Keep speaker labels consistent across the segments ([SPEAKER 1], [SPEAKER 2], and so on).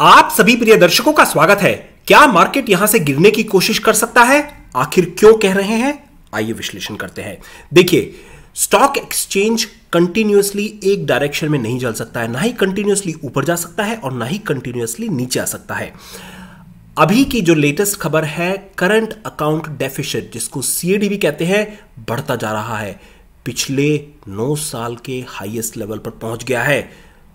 [SPEAKER 1] आप सभी प्रिय दर्शकों का स्वागत है क्या मार्केट यहां से गिरने की कोशिश कर सकता है आखिर क्यों कह रहे हैं आइए विश्लेषण करते हैं देखिए स्टॉक एक्सचेंज कंटिन्यूसली एक डायरेक्शन में नहीं चल सकता है ना ही कंटिन्यूसली ऊपर जा सकता है और ना ही कंटिन्यूसली नीचे आ सकता है अभी की जो लेटेस्ट खबर है करंट अकाउंट डेफिसिट जिसको सीएडी भी कहते हैं बढ़ता जा रहा है पिछले नौ साल के हाईएस्ट लेवल पर पहुंच गया है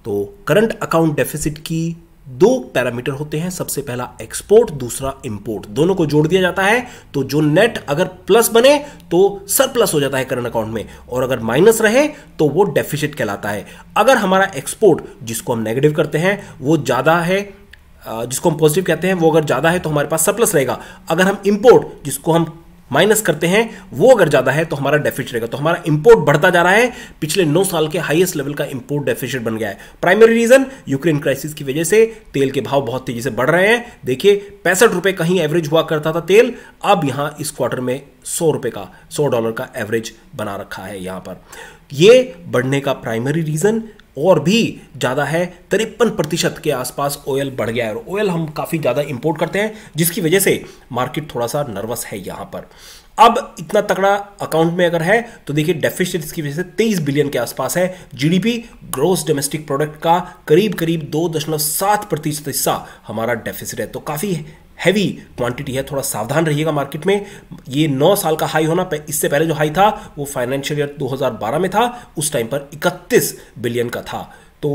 [SPEAKER 1] तो करंट अकाउंट डेफिसिट की दो पैरामीटर होते हैं सबसे पहला एक्सपोर्ट दूसरा इंपोर्ट दोनों को जोड़ दिया जाता है तो जो नेट अगर प्लस बने तो सरप्लस हो जाता है करंट अकाउंट में और अगर माइनस रहे तो वो डेफिसिट कहलाता है अगर हमारा एक्सपोर्ट जिसको हम नेगेटिव करते हैं वो ज़्यादा है जिसको हम पॉजिटिव कहते हैं वो अगर ज़्यादा है तो हमारे पास सरप्लस रहेगा अगर हम इंपोर्ट जिसको हम माइनस करते हैं वो अगर ज़्यादा है तो हमारा डेफिसिट रहेगा तो हमारा इंपोर्ट बढ़ता जा रहा है पिछले नौ साल के हाईएस्ट लेवल का इंपोर्ट डेफिसिट बन गया है प्राइमरी रीजन यूक्रेन क्राइसिस की वजह से तेल के भाव बहुत तेजी से बढ़ रहे हैं देखिए पैंसठ रुपए कहीं एवरेज हुआ करता था तेल अब यहां इस क्वार्टर में सौ रुपए का सौ डॉलर का एवरेज बना रखा है यहां पर ये बढ़ने का प्राइमरी रीजन और भी ज़्यादा है तिरपन प्रतिशत के आसपास ऑयल बढ़ गया है और ऑयल हम काफ़ी ज़्यादा इंपोर्ट करते हैं जिसकी वजह से मार्केट थोड़ा सा नर्वस है यहाँ पर अब इतना तगड़ा अकाउंट में अगर है तो देखिए डेफिसिट इसकी वजह से 23 बिलियन के आसपास है जीडीपी ग्रोस डोमेस्टिक प्रोडक्ट का करीब करीब दो दशमलव सात प्रतिशत हिस्सा हमारा डेफिसिट है तो काफ़ी हैवी क्वांटिटी है थोड़ा सावधान रहिएगा मार्केट में ये नौ साल का हाई होना इससे पहले जो हाई था वो फाइनेंशियल ईयर 2012 में था उस टाइम पर 31 बिलियन का था तो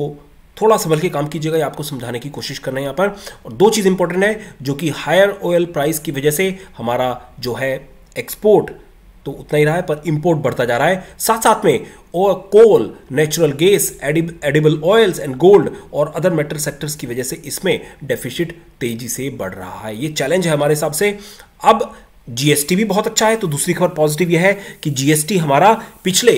[SPEAKER 1] थोड़ा संभल के काम कीजिएगा ये आपको समझाने की कोशिश करना है यहाँ पर और दो चीज़ इंपॉर्टेंट है जो कि हायर ऑयल प्राइस की वजह से हमारा जो है एक्सपोर्ट तो उतना ही रहा है पर इंपोर्ट बढ़ता जा रहा है साथ साथ में और coal natural gas edible oils and gold और अदर मेटल सेक्टर्स की वजह से इसमें डेफिशिट तेजी से बढ़ रहा है ये चैलेंज है हमारे हिसाब से अब जीएसटी भी बहुत अच्छा है तो दूसरी खबर पॉजिटिव यह है कि जीएसटी हमारा पिछले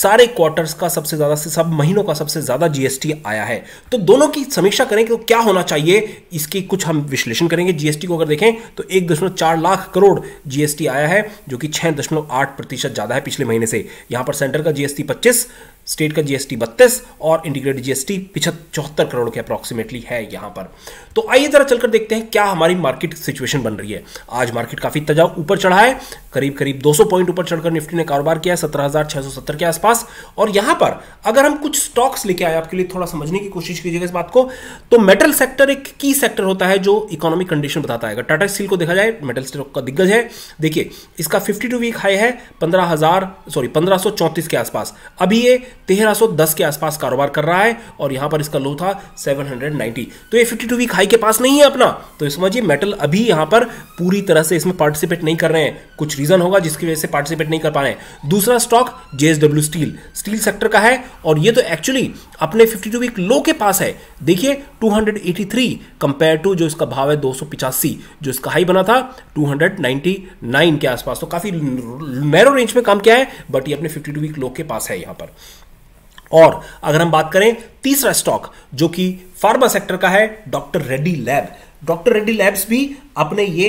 [SPEAKER 1] सारे क्वार्टर्स का सबसे ज़्यादा से सब महीनों का सबसे ज़्यादा जीएसटी आया है तो दोनों की समीक्षा करें तो क्या होना चाहिए इसकी कुछ हम विश्लेषण करेंगे जीएसटी को अगर देखें तो एक दशमलव चार लाख करोड़ जीएसटी आया है जो कि छह दशमलव आठ प्रतिशत ज़्यादा है पिछले महीने से यहां पर सेंटर का जीएसटी पच्चीस स्टेट का जीएसटी 32 और इंटीग्रेटेड जीएसटी पिछहत चौहत्तर करोड़ के अप्रॉक्सीमेटली है यहां पर तो आइए जरा चलकर देखते हैं क्या हमारी मार्केट सिचुएशन बन रही है आज मार्केट काफी तजाव ऊपर चढ़ा है करीब करीब 200 पॉइंट ऊपर चढ़कर निफ्टी ने कारोबार किया है सत्रह के आसपास और यहां पर अगर हम कुछ स्टॉक्स लेके आए आपके लिए थोड़ा समझने की कोशिश कीजिएगा इस बात को तो मेटल सेक्टर एक की सेक्टर होता है जो इकोनॉमिक कंडीशन बताता है टाटा स्टील को देखा जाए मेटल स्टॉक का दिग्गज है देखिए इसका फिफ्टी वीक हाई है पंद्रह सॉरी पंद्रह के आसपास अभी ये 1310 के आसपास कारोबार कर रहा है और यहां पर इसका लो था 790 तो ये 52 वीक हाई के पास नहीं है अपना तो समझिए मेटल अभी यहां पर पूरी तरह से इसमें पार्टिसिपेट नहीं कर रहे हैं कुछ रीजन होगा जिसकी वजह से पार्टिसिपेट नहीं कर पा रहे हैं दूसरा stock JSW steel steel sector का है और ये तो एक्चुअली अपने 52 वीक लो के पास है देखिए 283 कंपेयर टू जो इसका भाव है दो जो इसका हाई बना था 299 के आसपास तो काफी नैरो रेंज में काम किया है बट ये अपने 52 वीक लो के पास है यहां पर और अगर हम बात करें तीसरा स्टॉक जो कि फार्मा सेक्टर का है doctor Reddy lab doctor Reddy labs भी अपने ये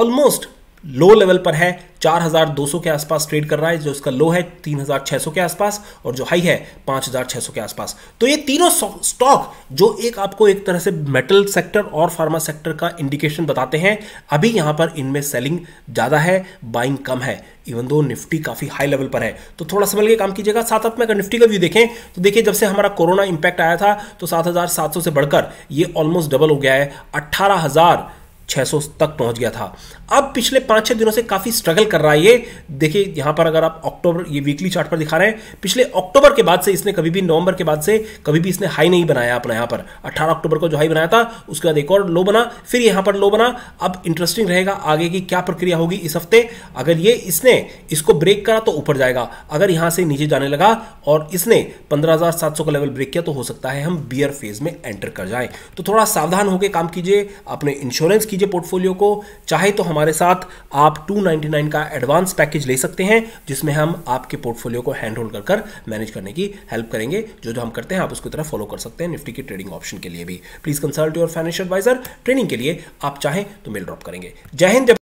[SPEAKER 1] ऑलमोस्ट लो लेवल पर है 4,200 के आसपास ट्रेड कर रहा है जो इसका लो है 3,600 के आसपास और जो हाई है 5,600 के आसपास तो ये तीनों स्टॉक जो एक आपको एक तरह से मेटल सेक्टर और फार्मा सेक्टर का इंडिकेशन बताते हैं अभी यहां पर इनमें सेलिंग ज़्यादा है बाइंग कम है इवन दो निफ्टी काफ़ी हाई लेवल पर है तो थोड़ा समझ के काम कीजिएगा साथ साथ में अगर निफ्टी का व्यू देखें तो देखिए जब से हमारा कोरोना इंपैक्ट आया था तो सात से बढ़कर ये ऑलमोस्ट डबल हो गया है अट्ठारह 600 तक पहुंच गया था अब पिछले पांच छह दिनों से काफ़ी स्ट्रगल कर रहा है ये देखिए यहां पर अगर आप अक्टूबर ये वीकली चार्ट पर दिखा रहे हैं पिछले अक्टूबर के बाद से इसने कभी भी नवंबर के बाद से कभी भी इसने हाई नहीं बनाया अपना यहां पर 18 अक्टूबर को जो हाई बनाया था उसके बाद एक और लो बना फिर यहां पर लो बना अब इंटरेस्टिंग रहेगा आगे की क्या प्रक्रिया होगी इस हफ्ते अगर ये इसने इसको ब्रेक करा तो ऊपर जाएगा अगर यहां से नीचे जाने लगा और इसने पंद्रह का लेवल ब्रेक किया तो हो सकता है हम बियर फेज में एंटर कर जाए तो थोड़ा सावधान होकर काम कीजिए अपने इंश्योरेंस कीजिए पोर्टफोलियो को चाहे तो हमारे साथ आप 299 का एडवांस पैकेज ले सकते हैं जिसमें हम आपके पोर्टफोलियो को हैंड होल्ड कर मैनेज करने की हेल्प करेंगे जो जो हम करते हैं आप उसको तरह फॉलो कर सकते हैं निफ्टी के ट्रेडिंग ऑप्शन के लिए भी please consult your financial advisor training के लिए आप चाहें तो मेल ड्रॉप करेंगे जय हिंद